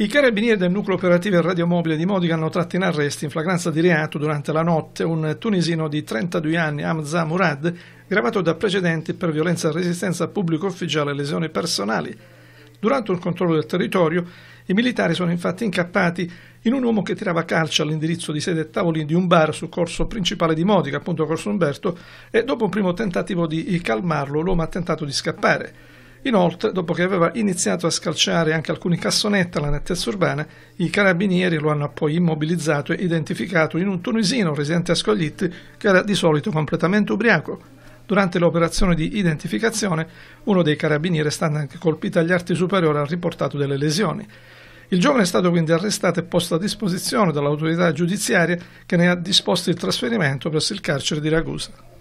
I carabinieri del nucleo operativo e radiomobile di Modica hanno tratto in arresto in flagranza di reato durante la notte un tunisino di 32 anni, Hamza Murad, gravato da precedenti per violenza e resistenza a pubblico ufficiale e lesioni personali. Durante un controllo del territorio, i militari sono infatti incappati in un uomo che tirava calcio all'indirizzo di sede e tavolini di un bar sul corso principale di Modica, appunto Corso Umberto, e dopo un primo tentativo di calmarlo, l'uomo ha tentato di scappare. Inoltre, dopo che aveva iniziato a scalciare anche alcuni cassonetti alla nettezza urbana, i carabinieri lo hanno poi immobilizzato e identificato in un tunisino residente a Scoglitti che era di solito completamente ubriaco. Durante l'operazione di identificazione, uno dei carabinieri è stato anche colpito agli arti superiori e ha riportato delle lesioni. Il giovane è stato quindi arrestato e posto a disposizione dall'autorità giudiziaria che ne ha disposto il trasferimento presso il carcere di Ragusa.